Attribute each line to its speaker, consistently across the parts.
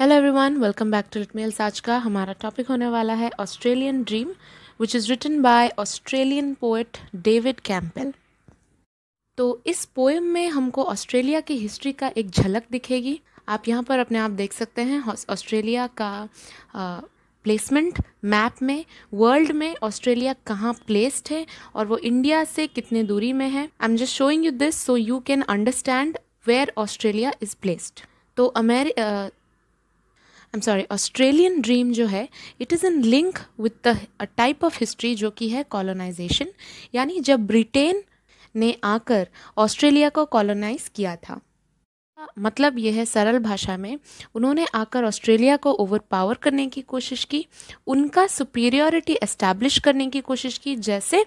Speaker 1: Hello everyone welcome back to लिटमेल्स आज का हमारा टॉपिक होने वाला है Australian dream which is written by Australian poet David Campbell तो इस पोएम में हमको ऑस्ट्रेलिया की हिस्ट्री का एक झलक दिखेगी आप यहाँ पर अपने आप देख सकते हैं ऑस्ट्रेलिया का प्लेसमेंट मैप में वर्ल्ड में ऑस्ट्रेलिया कहाँ प्लेस्ड है और वो इंडिया से कितने दूरी में है I am just showing you this so you can understand where Australia is placed तो अमेर I am sorry Australian dream जो है it is in link with the type of history जो कि है कॉलोनाइजेशन यानी जब ब्रिटेन ने आकर ऑस्ट्रेलिया को कॉलोनाइज किया था मतलब यह है सरल भाषा में उन्होंने आकर ऑस्ट्रेलिया को ओवर पावर करने की कोशिश की उनका सुपीरियॉरिटी एस्टैब्लिश करने की कोशिश की जैसे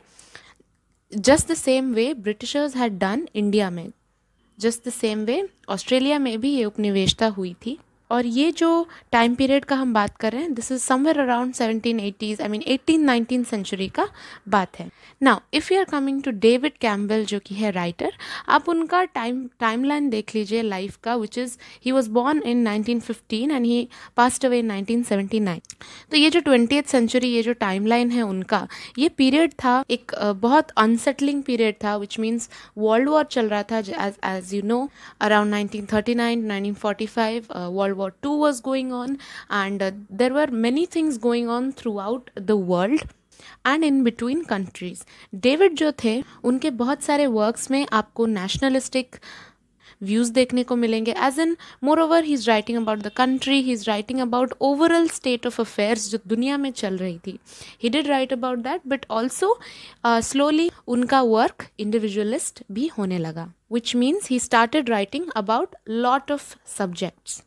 Speaker 1: just the same way Britishers had done India में just the same way Australia में भी ये उपनिवेशता हुई थी और ये जो टाइम पीरियड का हम बात कर रहे हैं this is somewhere around seventeen eighties I mean eighteen nineteen century का बात है now if you are coming to David Campbell जो कि है राइटर आप उनका टाइम टाइम लाइन देख लीजिए लाइफ का which is he was born in nineteen fifteen and he passed away in nineteen nine तो ये जो ट्वेंटी सेंचुरी ये जो टाइम लाइन है उनका ये पीरियड था एक बहुत अनसेटलिंग पीरियड था विच मीन्स वर्ल्ड वॉर चल रहा था as as you know around nineteen nineteen thirty nine forty five world war War II was going on, and uh, there were many things going on throughout the world. And in between countries David जो थे उनके बहुत सारे works में आपको nationalistic views देखने को मिलेंगे as and moreover he is writing about the country he is writing about overall state of affairs जो दुनिया में चल रही थी he did write about that but also slowly उनका वर्क इंडिविजुअलिस्ट भी होने लगा which means he started writing about lot of subjects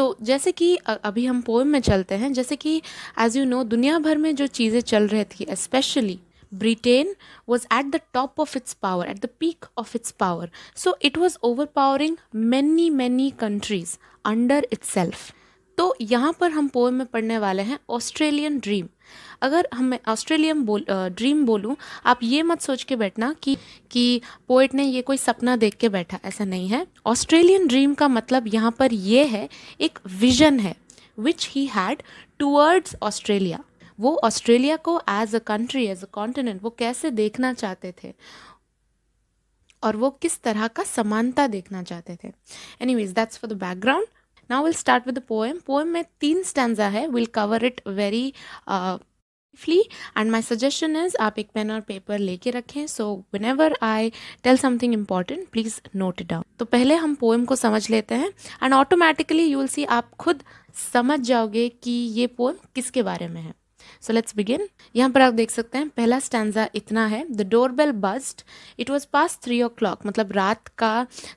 Speaker 1: तो जैसे कि अभी हम पोएम में चलते हैं जैसे कि एज यू नो दुनिया भर में जो चीज़ें चल रही थी specially Britain was at the top of its power at the peak of its power so it was overpowering many many countries under its self तो यहाँ पर हम पोएम में पढ़ने वाले हैं ऑस्ट्रेलियन ड्रीम अगर हम ऑस्ट्रेलियन बोल ड्रीम बोलूँ आप ये मत सोच के बैठना कि कि पोइट ने ये कोई सपना देख के बैठा ऐसा नहीं है ऑस्ट्रेलियन ड्रीम का मतलब यहाँ पर ये है एक विजन है which he had towards Australia वो ऑस्ट्रेलिया को as a country as a continent वो कैसे देखना चाहते थे और वो किस तरह का समानता देखना चाहते थे any that's for the background now will start with the poem poem में तीन स्टैंडा है will cover it very briefly and my suggestion is आप एक पेन और पेपर लेके रखें so whenever I tell something important please note down तो पहले हम पोएम को समझ लेते हैं and automatically you will see आप खुद समझ जाओगे कि ये पोएम किसके बारे में है सो लेट्स बिगिन यहाँ पर आप देख सकते हैं पहला स्टैंडा इतना है the door bell buzzed it was past three o'clock मतलब रात का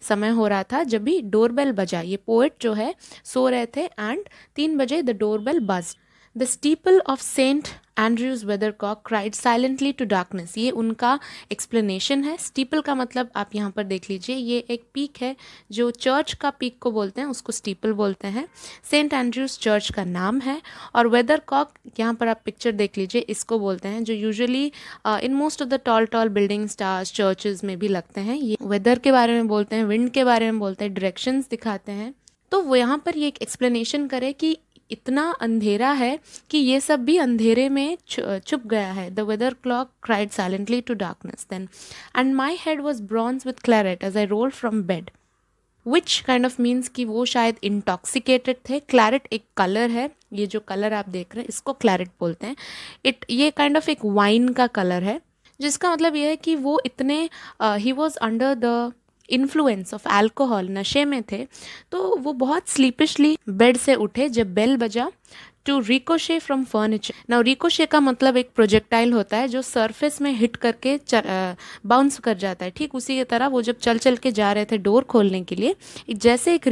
Speaker 1: समय हो रहा था जब भी डोर बेल बजा ये पोएट जो है सो रहे थे एंड तीन बजे the door bell buzzed the steeple of Saint Andrew's weathercock cried silently to darkness ये उनका explanation है स्टीपल का मतलब आप यहाँ पर देख लीजिए ये एक पीक है जो चर्च का पीक को बोलते हैं उसको स्टीपल बोलते हैं सेंट Andrew's चर्च का नाम है और कॉक यहाँ पर आप पिक्चर देख लीजिए इसको बोलते हैं जो usually in most of the tall tall building stars churches में भी लगते हैं ये वेदर के बारे में बोलते हैं विंड के बारे में बोलते हैं डायरेक्शंस दिखाते हैं तो वो यहाँ पर ये एक एक्सप्लेनेशन करे कि इतना अंधेरा है कि ये सब भी अंधेरे में छुप गया है the weather clock cried silently to darkness then and my head was bronze with claret as I roll from bed which kind of means कि वो शायद इंटॉक्सिकेटेड थे क्लैरेट एक कलर है ये जो कलर आप देख रहे हैं इसको क्लैरेट बोलते हैं इट ये काइंड ऑफ एक वाइन का कलर है जिसका मतलब ये है कि वो इतने he was under the influence of alcohol नशे में थे तो वो बहुत स्लीपिशली बेड से उठे जब बेल बजा to ricochet from furniture now ricochet का मतलब एक प्रोजेक्टाइल होता है जो सरफेस में हिट करके बाउंस कर जाता है ठीक उसी की तरह वो जब चल चल के जा रहे थे डोर खोलने के लिए जैसे एक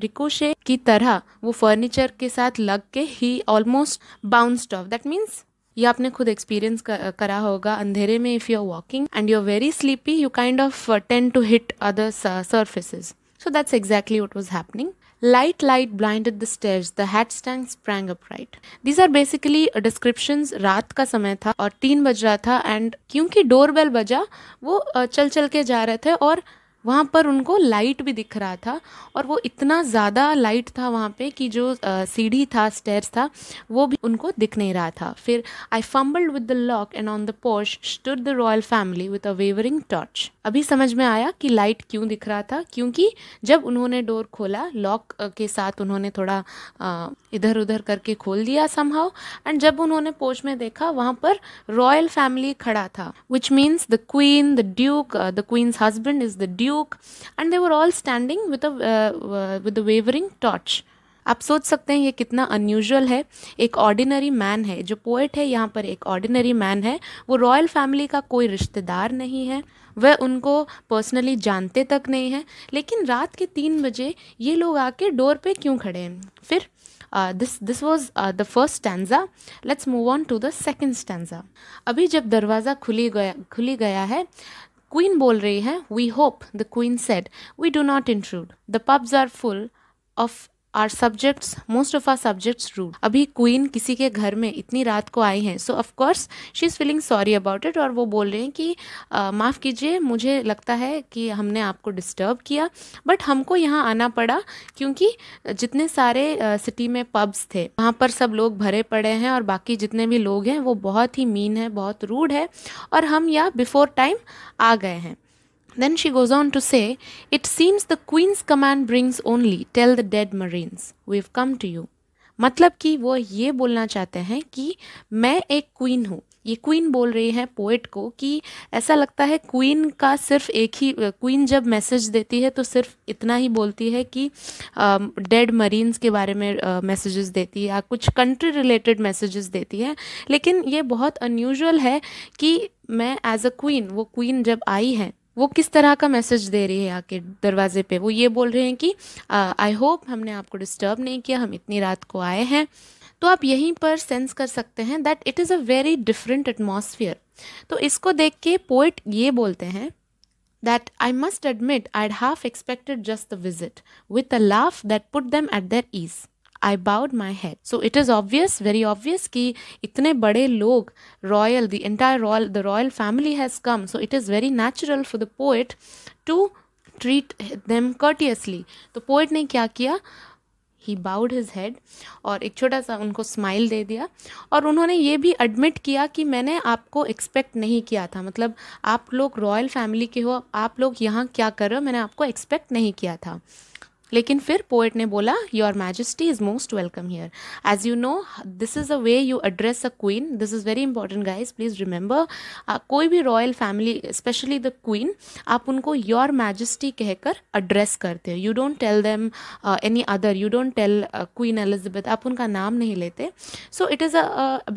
Speaker 1: रिकोशे की तरह वो फर्नीचर के साथ लग के ही almost bounced off that means ये आपने खुद एक्सपीरियंस करा होगा अंधेरे में if you are walking and you are very sleepy you kind of tend to hit other surfaces so that's exactly what was happening light light blind the stage the hat stand sprang up right these are basically description रात का समय था और तीन बज रहा था and क्योंकि डोर बेल बजा वो uh, चल चल के जा रहे थे और वहाँ पर उनको लाइट भी दिख रहा था और वो इतना ज़्यादा लाइट था वहाँ पे कि जो सीढ़ी था स्टेयर्स था वो भी उनको दिख नहीं रहा था फिर I fumbled with the lock and on the porch stood the royal family with a wavering torch अभी समझ में आया कि लाइट क्यों दिख रहा था क्योंकि जब उन्होंने डोर खोला लॉक के साथ उन्होंने थोड़ा इधर उधर करके खोल दिया समहाउ एंड जब उन्होंने पोच में देखा वहाँ पर रॉयल फैमिली खड़ा था which means the queen the duke the queen's husband is the duke लोग and they were all standing with with a wavering torch आप सोच सकते हैं ये कितना अनयूजल है एक ऑर्डिनरी मैन है जो पोएट है यहाँ पर एक ऑर्डिनरी मैन है वो रॉयल फैमिली का कोई रिश्तेदार नहीं है वह उनको पर्सनली जानते तक नहीं है लेकिन रात के तीन बजे ये लोग आके डोर पे क्यों खड़े हैं फिर this this was the first stanza let's move on to the second stanza अभी जब दरवाज़ा खुली गया खुली गया है Queen बोल रही We hope, the queen said. We do not intrude. The pubs are full of our subjects most of our subjects rude अभी क्वीन किसी के घर में इतनी रात को आई हैं so of course she is feeling sorry about it और वो बोल रहे हैं कि माफ़ कीजिए मुझे लगता है कि हमने आपको डिस्टर्ब किया बट हमको यहाँ आना पड़ा क्योंकि जितने सारे सिटी में पब्स थे वहाँ पर सब लोग भरे पड़े हैं और बाकी जितने भी लोग हैं वो बहुत ही मीन है बहुत रूड है और हम यहाँ बिफोर टाइम आ गए हैं Then she goes on to say, It seems the Queen's command brings only, tell the dead Marines, we've come to you. मतलब कि वो ये बोलना चाहते हैं कि मैं एक क्वीन हूँ ये क्वीन बोल रही है पोइट को कि ऐसा लगता है क्वीन का सिर्फ एक ही क्वीन जब मैसेज देती है तो सिर्फ इतना ही बोलती है कि डेड मरीन्स के बारे में मैसेजेस देती है या कुछ कंट्री रिलेटेड मैसेजेस देती है लेकिन ये बहुत अनयूजल है कि मैं एज अ क्वीन वो क्वीन जब आई है वो किस तरह का मैसेज दे रही है आके दरवाजे पे वो ये बोल रहे हैं कि आई होप हमने आपको डिस्टर्ब नहीं किया हम इतनी रात को आए हैं तो आप यहीं पर सेंस कर सकते हैं that it is a very different atmosphere तो इसको देख के पोइट ये बोलते हैं that I must admit I'd half expected just the visit, with a laugh that put them at their ease. I bowed my head so it is obvious very obvious कि इतने बड़े लोग royal the entire royal the royal family has come so it is very natural for the poet to treat them courteously तो poet ने क्या किया ही bowed his head और एक छोटा सा उनको स्माइल दे दिया और उन्होंने ये भी एडमिट किया कि मैंने आपको एक्सपेक्ट नहीं किया था मतलब आप लोग रॉयल फैमिली के हो आप लोग यहाँ क्या कर रहे हो मैंने आपको एक्सपेक्ट नहीं किया था लेकिन फिर पोएट ने बोला your majesty is most welcome here as you know this is a way you address a queen this is very important guys please remember कोई भी royal family specially the queen आप उनको योर मैजेस्टी कहकर address करते हो you don't tell them any other you don't tell queen Elizabeth आप उनका नाम नहीं लेते so it is a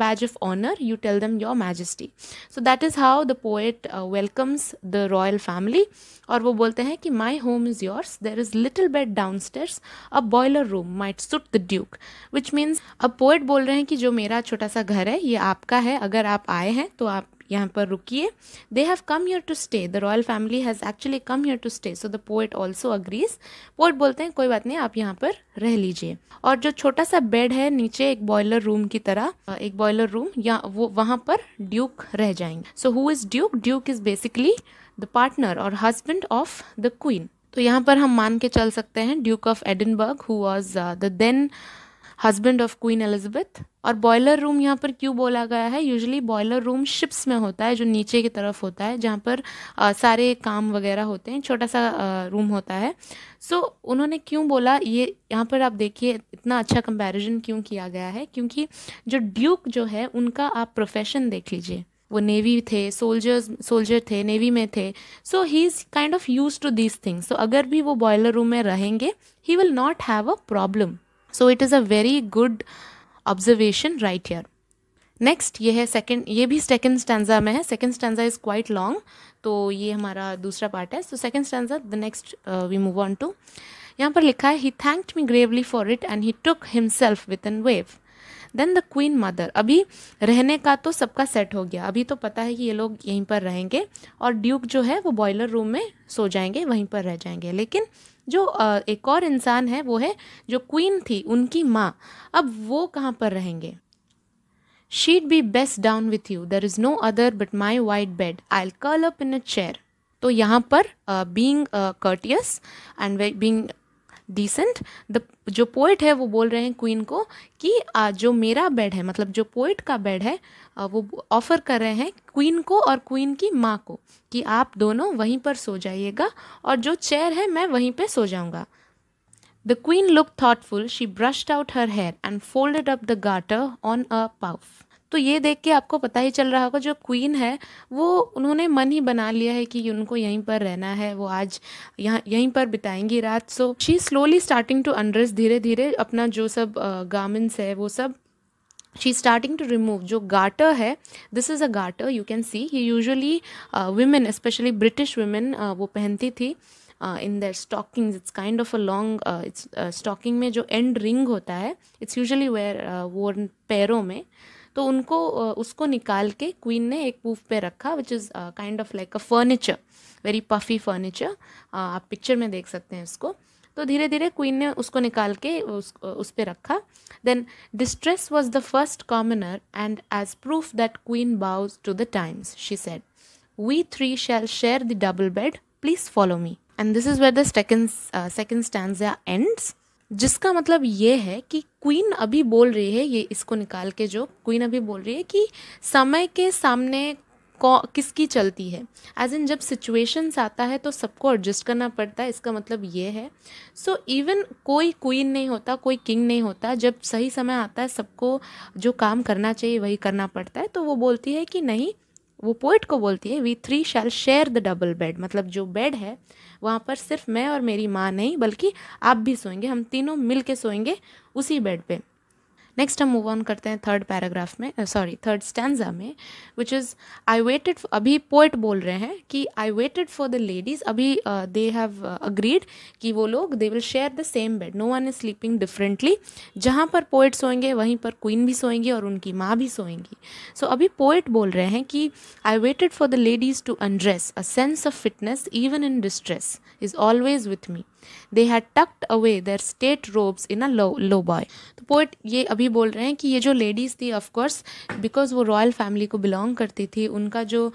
Speaker 1: badge of honour you tell them your majesty so that is how the poet welcomes the royal family और वो बोलते हैं कि my home is yours there is little bed downstairs a boiler room might suit the duke which means अब poet बोल रहे हैं कि जो मेरा छोटा सा घर है ये आपका है अगर आप आए हैं तो आप यहाँ पर रुकिए they have come here to stay the royal family has actually come here to stay so the poet also agrees poet बोलते हैं कोई बात नहीं आप यहाँ पर रह लीजिए और जो छोटा सा बेड है नीचे एक बॉयलर रूम की तरह एक बॉयलर रूम या वो वहाँ पर ड्यूक रह जाएंगे so who is duke duke is basically the partner और हस्बैंड ऑफ द क्वीन तो यहाँ पर हम मान के चल सकते हैं duke of Edinburgh who was the then husband of queen Elizabeth और बॉयलर रूम यहाँ पर क्यों बोला गया है यूजली बॉयलर रूम शिप्स में होता है जो नीचे की तरफ होता है जहाँ पर आ, uh, सारे काम वगैरह होते हैं छोटा सा आ, uh, रूम होता है सो so, उन्होंने क्यों बोला ये यहाँ पर आप देखिए इतना अच्छा कंपैरिजन क्यों किया गया है क्योंकि जो ड्यूक जो है उनका आप प्रोफेशन देख लीजिए वो नेवी थे सोल्जर्स सोल्जर थे नेवी में थे so he is kind of use to this things so अगर भी वो बॉयलर रूम में रहेंगे he will not have a problem so it is a very good observation right यर नेक्स्ट ये है सेकेंड ये भी सेकेंड स्टैंडा में है second stanza is quite long तो ये हमारा दूसरा पार्ट है so second stanza the next we move on to यहाँ पर लिखा है ही thanked me gravely for it and he took himself with an wave then the queen mother अभी रहने का तो सबका सेट हो गया अभी तो पता है कि ये लोग यहीं पर रहेंगे और ड्यूक जो है वो बॉयलर रूम में सो जाएंगे वहीं पर रह जाएंगे लेकिन जो एक और इंसान है वो है जो क्वीन थी उनकी माँ अब वो कहाँ पर रहेंगे she'd be best down with you there is no other but my white bed I curl up in a chair तो यहाँ पर being courteous and being decent the जो पोइट है वो बोल रहे हैं क्वीन को कि जो मेरा बेड है मतलब जो पोइट का बेड है वो ऑफ़र कर रहे हैं क्वीन को और क्वीन की माँ को कि आप दोनों वहीं पर सो जाइएगा और जो चेयर है मैं वहीं पे सो जाऊँगा the queen look thoughtful she brushed out her hair and folded up the garter on a pouf तो ये देख के आपको पता ही चल रहा होगा जो क्वीन है वो उन्होंने मन ही बना लिया है कि उनको यहीं पर रहना है वो आज यहाँ यहीं पर बिताएंगी रात so she slowly starting to undress धीरे धीरे अपना जो सब गार्मेंट्स है वो सब शी स्टार्टिंग टू रिमूव जो गाटर है this is a garter you can see ये usually women specially British women वो पहनती थी in their stockings it's kind of a long it's stocking में जो एंड रिंग होता है इट्स यूजअली वेयर वो पैरों में uh, तो उनको उसको निकाल के क्वीन ने एक पूफ पे रखा which is kind of like a furniture very puffy furniture आप पिक्चर में देख सकते हैं उसको तो धीरे धीरे क्वीन ने उसको निकाल के उस उस पर रखा then distress was the first commoner and as proof that queen bows to the times she said we three shall share the double bed please follow me and this is where the second second stand ends जिसका मतलब ये है कि queen अभी बोल रही है ये इसको निकाल के जो क्वीन अभी बोल रही है कि समय के सामने किसकी चलती है एज इन जब सिचुएशंस आता है तो सबको एडजस्ट करना पड़ता है इसका मतलब ये है सो so, इवन कोई क्वीन नहीं होता कोई किंग नहीं होता जब सही समय आता है सबको जो काम करना चाहिए वही करना पड़ता है तो वो बोलती है कि नहीं वो पोइट को बोलती है we three shall share the double bed मतलब जो बेड है वहाँ पर सिर्फ मैं और मेरी माँ नहीं बल्कि आप भी सोएंगे हम तीनों मिल के सोएंगे उसी बेड पर नेक्स्ट हम मूव ऑन करते हैं थर्ड पैराग्राफ में सॉरी थर्ड स्टैंडा में विच इज़ आई वेटेड अभी पोइट बोल रहे हैं कि I waited for the ladies अभी दे हैव अग्रीड कि वो लोग they will share the same bed no one is sleeping differently जहाँ पर पोइट सोएंगे वहीं पर क्वीन भी सोएंगी और उनकी माँ भी सोएंगी सो so, अभी पोइट बोल रहे हैं कि I waited for the ladies to undress a sense of fitness even in distress is always with me they had tucked away their state robes in a low low boy तो poet ये अभी बोल रहे हैं कि ये जो ladies थी ऑफकोर्स बिकॉज वो रॉयल फैमिली को बिलोंग करती थी उनका जो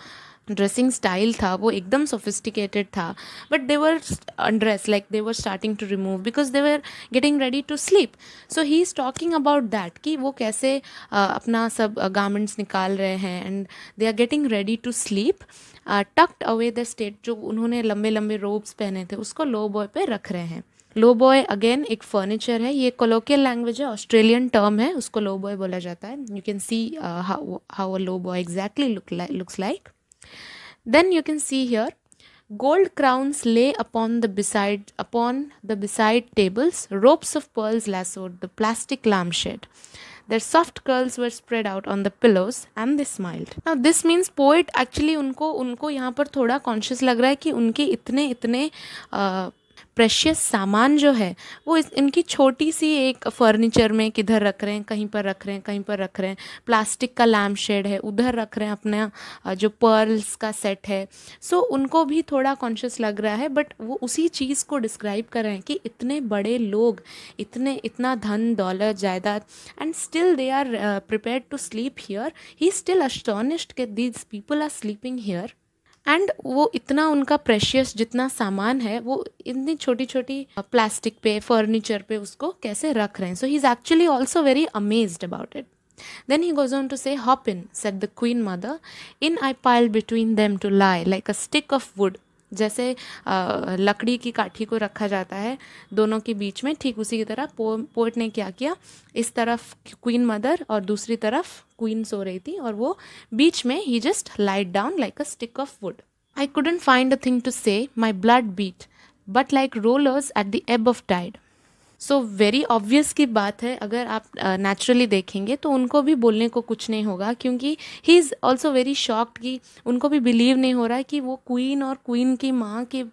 Speaker 1: ड्रेसिंग स्टाइल था वो एकदम सोफिस्टिकेटेड था but they were undress like they were starting to remove because they were getting ready to sleep so he is talking about that कि वो कैसे uh, अपना सब गार्मेंट्स uh, निकाल रहे हैं and they are getting ready to sleep tucked away the state जो उन्होंने लंबे लंबे रोब्स पहने थे उसको लो बॉय पे रख रहे हैं लो बॉय अगेन एक फर्नीचर है ये कोलोकियल लैंग्वेज है ऑस्ट्रेलियन टर्म है उसको लो बॉय बोला जाता है you can see how a low boy exactly look looks like then you can see here gold crowns lay upon the beside upon the beside tables ropes of pearls lassoed the plastic lampshade Their soft curls were spread out on the pillows and they smiled. Now this means poet actually unko unko yahan par thoda conscious lag raha hai ki unke itne itne uh, precious सामान जो है वो इस इनकी छोटी सी एक furniture में किधर रख रहे हैं कहीं पर रख रहे हैं कहीं पर रख रहे हैं प्लास्टिक का लैम्प शेड है उधर रख रहे हैं अपना जो पर्ल्स का सेट है सो उनको भी थोड़ा कॉन्शियस लग रहा है बट वो उसी चीज़ को डिस्क्राइब कर रहे हैं कि इतने बड़े लोग इतने इतना धन दौलत जायदाद and still they are prepare to sleep here he still astonished के these people are sleeping here and वो इतना उनका प्रेशियस जितना सामान है वो इतनी छोटी छोटी प्लास्टिक पे फर्नीचर पे उसको कैसे रख रहे हैं so he is actually also very amazed about it then he goes on to say hop in said the queen mother in I pile between them to lie like a stick of wood जैसे लकड़ी की काठी को रखा जाता है दोनों के बीच में ठीक उसी की तरह पो, पोर्ट ने क्या किया इस तरफ क्वीन मदर और दूसरी तरफ क्वीन सो रही थी और वो बीच में he just light down like a stick of wood I couldn't find a thing to say my blood beat but like rollers at the ebb of tide so very obvious की बात है अगर आप नेचुरली uh, देखेंगे तो उनको भी बोलने को कुछ नहीं होगा क्योंकि he is also very shocked कि उनको भी बिलीव नहीं हो रहा है कि वो क्वीन और क्वीन की माँ के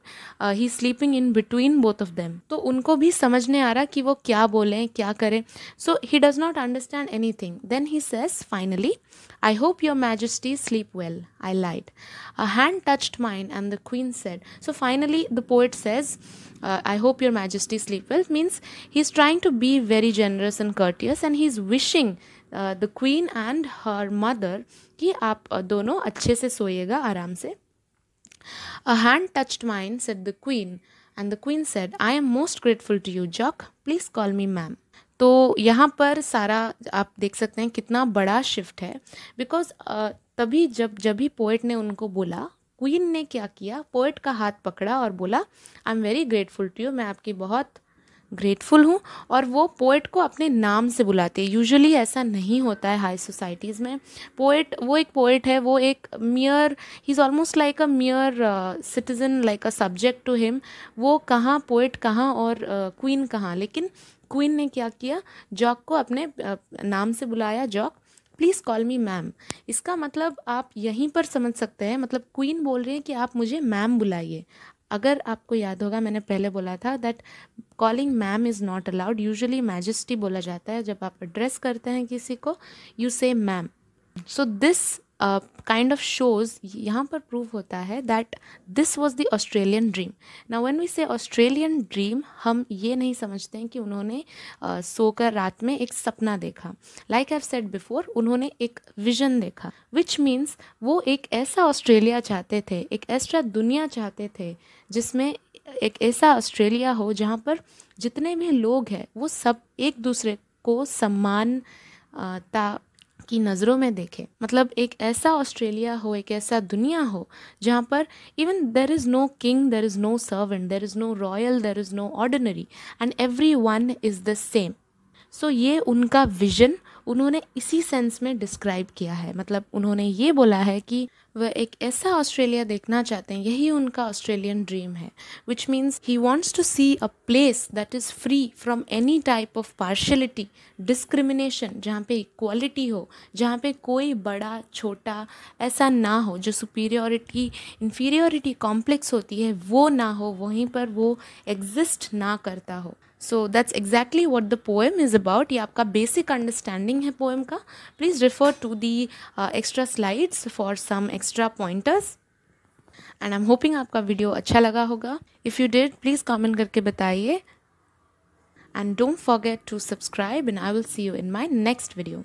Speaker 1: he sleeping in between both of them तो उनको भी समझ नहीं आ रहा कि वो क्या बोलें क्या करें so he does not understand anything then he says finally I hope your majesty sleep well I lied. A hand touched mine, and the queen said. So finally, the poet says, uh, I hope your majesty sleep well. Means he's trying to be very generous and courteous, and he's wishing uh, the queen and her mother कि आप दोनों अच्छे से सोइएगा आराम से A hand touched mine, said the queen, and the queen said, I am most grateful to you, Jock. Please call me ma'am. तो यहाँ पर सारा आप देख सकते हैं कितना बड़ा शिफ्ट है बिकॉज तभी जब जब ही पोइट ने उनको बोला क्वीन ने क्या किया पोइट का हाथ पकड़ा और बोला I am very grateful to you मैं आपकी बहुत ग्रेटफुल हूँ और वो पोइट को अपने नाम से बुलाते हैं यूजुअली ऐसा नहीं होता है हाई सोसाइटीज़ में पोइट वो एक पोइट है वो एक mere he is almost like a mere citizen like a subject to him वो कहाँ पोइट कहाँ और क्वीन uh, कहाँ लेकिन क्वीन ने क्या किया जॉक को अपने uh, नाम से बुलाया Jock please call me ma'am इसका मतलब आप यहीं पर समझ सकते हैं मतलब क्वीन बोल रही हैं कि आप मुझे मैम बुलाइए अगर आपको याद होगा मैंने पहले बोला था that calling ma'am is not allowed usually majesty बोला जाता है जब आप एड्रेस करते हैं किसी को you say ma'am so this kind of shows यहाँ पर प्रूव होता है that this was the Australian dream ना one we say Australian dream हम ये नहीं समझते हैं कि उन्होंने uh, सोकर रात में एक सपना देखा लाइक आई सेट बिफोर उन्होंने एक विजन देखा विच मीन्स वो एक ऐसा ऑस्ट्रेलिया चाहते थे एक ऐसा दुनिया चाहते थे जिसमें एक ऐसा ऑस्ट्रेलिया हो जहाँ पर जितने भी लोग हैं वो सब एक दूसरे को सम्मान ता की नज़रों में देखें मतलब एक ऐसा ऑस्ट्रेलिया हो एक ऐसा दुनिया हो जहाँ पर even there is no king there is no servant there is no royal there is no ordinary and every one is the same so ये उनका विजन उन्होंने इसी सेंस में डिस्क्राइब किया है मतलब उन्होंने ये बोला है कि वह एक ऐसा ऑस्ट्रेलिया देखना चाहते हैं यही उनका ऑस्ट्रेलियन ड्रीम है which means he wants to see a place that is free from any type of partiality discrimination जहाँ पे इक्वालिटी हो जहाँ पे कोई बड़ा छोटा ऐसा ना हो जो सुपीरियोरिटी इन्फीरियोरिटी कॉम्प्लेक्स होती है वो ना हो वहीं पर वो एग्जिस्ट ना करता हो so that's exactly what the poem is about ये आपका बेसिक अंडरस्टैंडिंग है पोएम का please refer to the extra slides for some extra pointers and I am hoping आपका वीडियो अच्छा लगा होगा if you did please comment करके बताइए and don't forget to subscribe and I will see you in my next video